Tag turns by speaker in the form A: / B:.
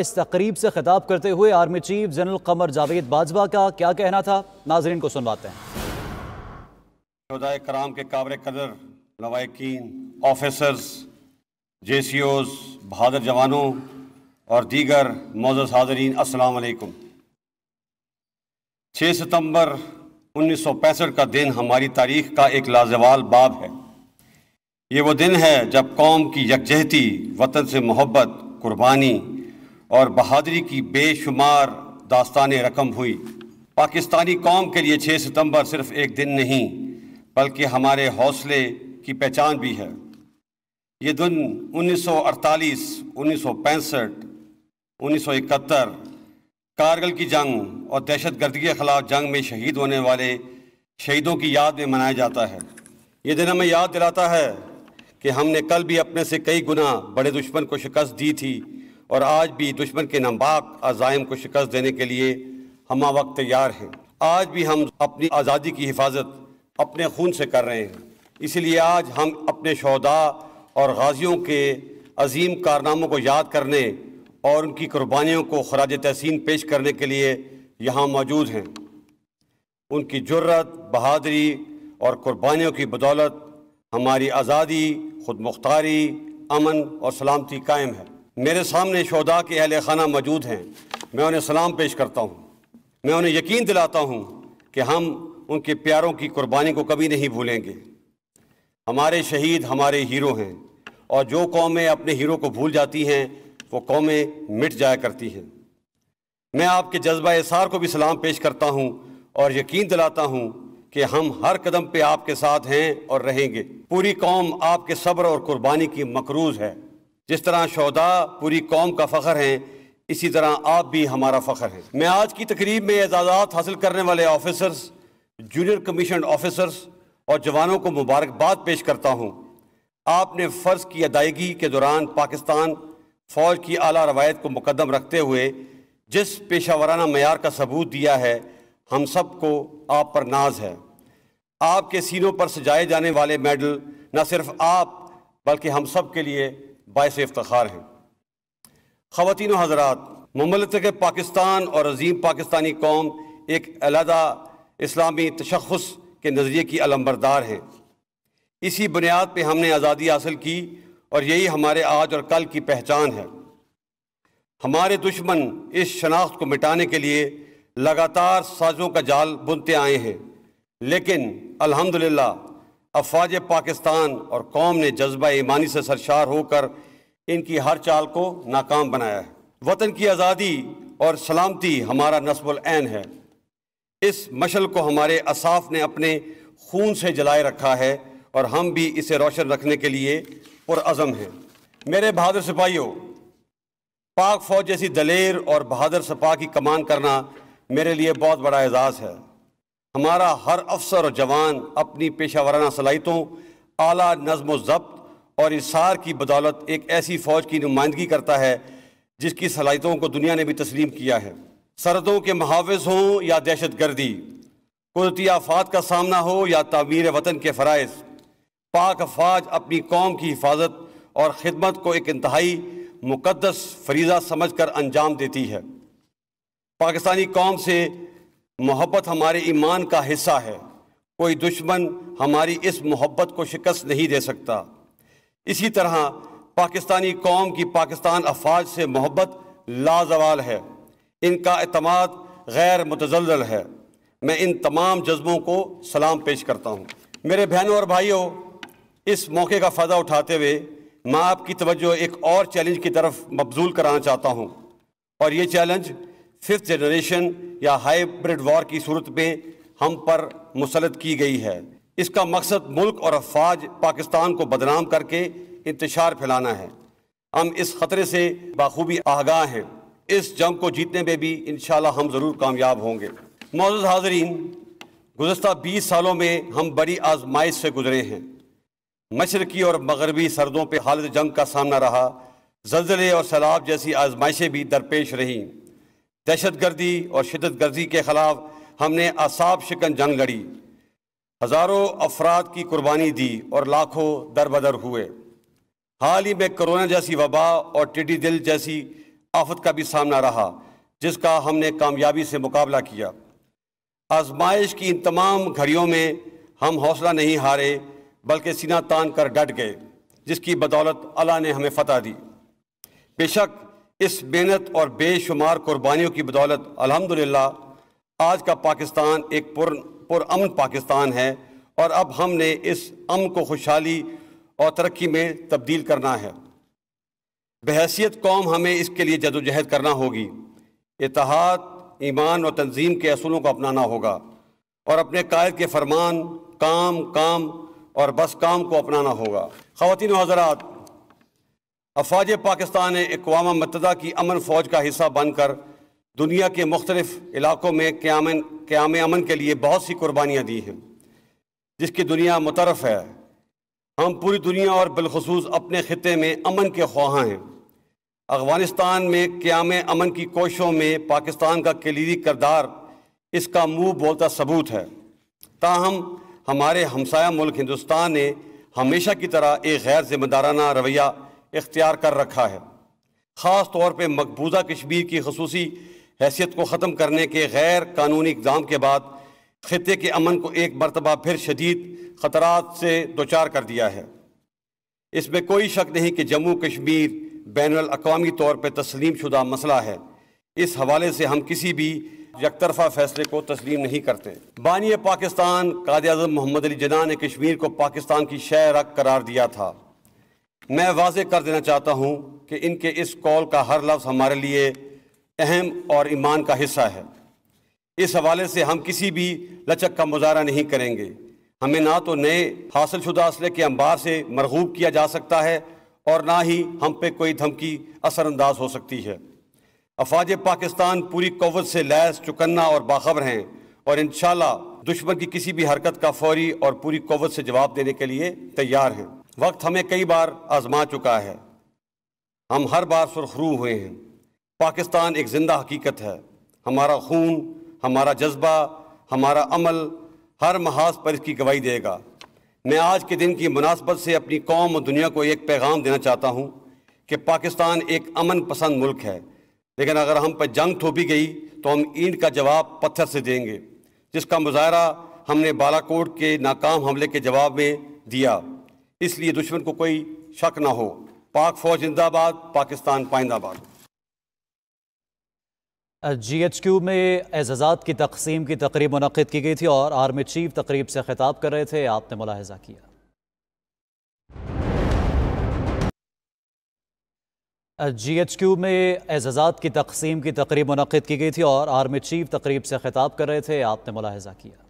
A: इस तकरीब से खिताब करते हुए army chief general Qamar Javed Bajwa का क्या कहना था नाजरीन को सुनवाते हैं कराम के काबर कदर लवाकिन ऑफिसर्स जे सी ओज बहादुर जवानों और दीगर मोज़ हाजरीन असलकुम छः सितम्बर उन्नीस सौ पैंसठ का दिन हमारी तारीख का एक लाजवाल बाब है ये वो दिन है जब कौम की यकजहती वतन से मोहब्बत कुर्बानी और बहादरी की बेशुमार दास्तान रकम हुई पाकिस्तानी कौम के लिए 6 सितंबर सिर्फ एक दिन नहीं बल्कि हमारे हौसले की पहचान भी है ये दिन उन्नीस उन्नीस सौ इकहत्तर कारगिल की जंग और दहशत गर्दी के ख़िलाफ़ जंग में शहीद होने वाले शहीदों की याद में मनाया जाता है ये दिन हमें याद दिलाता है कि हमने कल भी अपने से कई गुना बड़े दुश्मन को शिकस्त दी थी और आज भी दुश्मन के नम्बाक अजायम को शिकस्त देने के लिए हम वक्त तैयार हैं आज भी हम अपनी आज़ादी की हिफाजत अपने खून से कर रहे हैं इसलिए आज हम अपने शहदा और गाजियों के अजीम कारनामों को याद करने और उनकी कुर्बानियों को खराज तहसीन पेश करने के लिए यहाँ मौजूद हैं उनकी जरूरत बहादरी और कुर्बानियों की बदौलत हमारी आज़ादी खुद मुख्तारी अमन और सलामती कायम है मेरे सामने शोदा के अहल खाना मौजूद हैं मैं उन्हें सलाम पेश करता हूँ मैं उन्हें यकीन दिलाता हूँ कि हम उनके प्यारों की कुर्बानी को कभी नहीं भूलेंगे हमारे शहीद हमारे हीरो हैं और जो कौमें अपने हीरो को भूल जाती हैं वो कौमें मिट जाया करती हैं मैं आपके जज्बा एसार को भी सलाम पेश करता हूँ और यकीन दिलाता हूँ कि हम हर कदम पे आपके साथ हैं और रहेंगे पूरी कौम आपके सब्र और कुर्बानी की मकरूज है जिस तरह शहदा पूरी कौम का फ़ख्र हैं इसी तरह आप भी हमारा फ़ख्र हैं मैं आज की तकरीब में एजाज़ात हासिल करने वाले ऑफिसर्स जूनियर कमीशन ऑफिसर्स और जवानों को मुबारकबाद पेश करता हूँ आपने फ़र्ज़ की अदायगी के दौरान पाकिस्तान फ़ौज की अली रवायत को मुकदम रखते हुए जिस पेशा वाराना मैार का सबूत दिया है हम सब को आप पर नाज है आपके सीनों पर सजाए जाने वाले मेडल न सिर्फ आप बल्कि हम सब के लिए बायस इफ्तार हैं ख़वान हजरात ममलत के पाकिस्तान और अजीम पाकिस्तानी कौम एक अलहदा इस्लामी तशखस के नज़रिए की अलम्बरदार है इसी बुनियाद पर हमने आज़ादी हासिल की और यही हमारे आज और कल की पहचान है हमारे दुश्मन इस शनाख्त को मिटाने के लिए लगातार साजों का जाल बुनते आए हैं लेकिन अलहमदिल्ला अफवाज पाकिस्तान और कौम ने जज्बा ईमानी से सरशार होकर इनकी हर चाल को नाकाम बनाया है वतन की आज़ादी और सलामती हमारा नस्बुलैन है इस मशल को हमारे असाफ ने अपने खून से जलाए रखा है और हम भी इसे रोशन रखने के लिए पुरज़म हैं मेरे बहादुर सिपाहियों पाक फ़ौज जैसी दलेर और बहादुर सपा की कमान करना मेरे लिए बहुत बड़ा एजाज़ है हमारा हर अफसर और जवान अपनी पेशा वाराना सलाहितों आला नज़म ज़ब्त और इसार की बदौलत एक ऐसी फ़ौज की नुमाइंदगी करता है जिसकी सलाहितों को दुनिया ने भी तस्लीम किया है सरहदों के मुहावज हों या दहशत गर्दी कुदरती आफात का सामना हो या तमीर वतन के फ़रज़ पाक अफवाज अपनी कौम की हिफाजत और ख़िदमत को एक इंतहाई मुकदस फरीजा समझ कर अंजाम देती है पाकिस्तानी कौम से मोहब्बत हमारे ईमान का हिस्सा है कोई दुश्मन हमारी इस मोहब्बत को शिकस्त नहीं दे सकता इसी तरह पाकिस्तानी कौम की पाकिस्तान अफवाज से मोहब्बत लाजवाल है इनका अतमाद गैर मुतजल है मैं इन तमाम जज्बों को सलाम पेश करता हूँ मेरे बहनों और भाइयों इस मौके का फ़ायदा उठाते हुए मैं आपकी तवज्जो एक और चैलेंज की तरफ मबजूल कराना चाहता हूँ और ये चैलेंज फिफ्थ जनरेशन या हाइब्रिड वॉर की सूरत में हम पर मुसलत की गई है इसका मकसद मुल्क और अफवाज पाकिस्तान को बदनाम करके इंतशार फैलाना है हम इस ख़तरे से बाखूबी आगाह हैं इस जंग को जीतने में भी इन हम ज़रूर कामयाब होंगे मौजूद हाजरीन गुजशत बीस सालों में हम बड़ी आजमाइश से गुजरे हैं मशरकी और मगरबी सरदों पर हालत जंग का सामना रहा जल्जले और सैलाब जैसी आजमाइशें भी दरपेश रहीं दहशत गर्दी और शिदत गर्दी के ख़िलाफ़ हमने असाब शिकन जंग लड़ी हज़ारों अफराद की कुर्बानी दी और लाखों दर बदर हुए हाल ही में कोरोना जैसी वबा और टिडी दिल जैसी आफत का भी सामना रहा जिसका हमने कामयाबी से मुकाबला किया आजमाइश की इन तमाम घड़ियों में हम हौसला नहीं हारे बल्कि सीना तान कर डट गए जिसकी बदौलत अला ने हमें फतह दी बेशक इस मेहनत और बेशुमार कुर्बानियों की बदौलत अल्हम्दुलिल्लाह आज का पाकिस्तान एक पुर पुरअमन पाकिस्तान है और अब हमने इस अम को खुशहाली और तरक्की में तब्दील करना है बहसीत कौम हमें इसके लिए जदोजहद करना होगी इतिहाद ईमान और तंजीम के असूलों को अपनाना होगा और अपने कायद के फरमान काम काम और बस काम को अपनाना होगा ख़वान हजरात अफवाज पाकिस्तान ने अकवा मतदा की अमन फ़ौज का हिस्सा बनकर दुनिया के मुख्तलिफ इलाकों में क्याम क्याम अमन के लिए बहुत सी कुर्बानियाँ दी हैं जिसकी दुनिया मुतरफ है हम पूरी दुनिया और बिलखसूस अपने ख़त्े में अमन के ख्वाहाँ हैं अफगानिस्तान में क्याम अमन की कोशिशों में पाकिस्तान का कलीदी करदार इसका मुँह बोलता सबूत है ताहम हमारे हमसाया मुल्क हिंदुस्तान ने हमेशा की तरह एक गैर जिम्मेदाराना रवैया इख्तियार कर रखा है ख़ास तौर पर मकबूजा कश्मीर की खसूसी हैसियत को ख़त्म करने के गैर कानूनी इकदाम के बाद ख़त्े के अमन को एक मरतबा फिर शदीद खतरा से दोचार कर दिया है इसमें कोई शक नहीं कि जम्मू कश्मीर बैन अवी तौर पर तस्लीम शुदा मसला है इस हवाले से हम किसी भी यकतरफा फैसले को तस्लीम नहीं करते बानिय पाकिस्तान काद अजम मोहम्मद अली जना ने कश्मीर को पाकिस्तान की शह रख करार दिया था मैं वाज कर देना चाहता हूँ कि इनके इस कॉल का हर लफ्ज़ हमारे लिए अहम और ईमान का हिस्सा है इस हवाले से हम किसी भी लचक का मुजाहरा नहीं करेंगे हमें ना तो नए हासिल शुदा असले के अंबार से मरगूब किया जा सकता है और ना ही हम पे कोई धमकी असरानंदाज हो सकती है अफवाज पाकिस्तान पूरी कौत से लैस चुकन्ना और बाखबर हैं और इन दुश्मन की किसी भी हरकत का फौरी और पूरी कौत से जवाब देने के लिए तैयार हैं वक्त हमें कई बार आजमा चुका है हम हर बार सुरखरू हुए हैं पाकिस्तान एक ज़िंदा हकीकत है हमारा खून हमारा जज्बा हमारा अमल हर महाज पर इसकी गवाही देगा मैं आज के दिन की मुनासबत से अपनी कौम और दुनिया को एक पैगाम देना चाहता हूँ कि पाकिस्तान एक अमन पसंद मुल्क है लेकिन अगर हम पर जंग थोपी गई तो हम ईंट का जवाब पत्थर से देंगे जिसका मुजाहरा हमने बालाकोट के नाकाम हमले के जवाब में दिया इसलिए दुश्मन को कोई शक ना हो पाक फौज जिंदाबाद पाकिस्तान पाइंदाबाद जी एच क्यू में एजाज़ात की तकसीम की तकरीब मनद की गई थी और आर्मी चीफ तकरीब से खिताब कर रहे थे आपने मुलाहजा किया जी एच क्यू में एजाज़ात की तकसीम की तकरीब मनद की गई थी और आर्मी चीफ तकरीब से खिताब कर रहे थे आपने मुलाहजा किया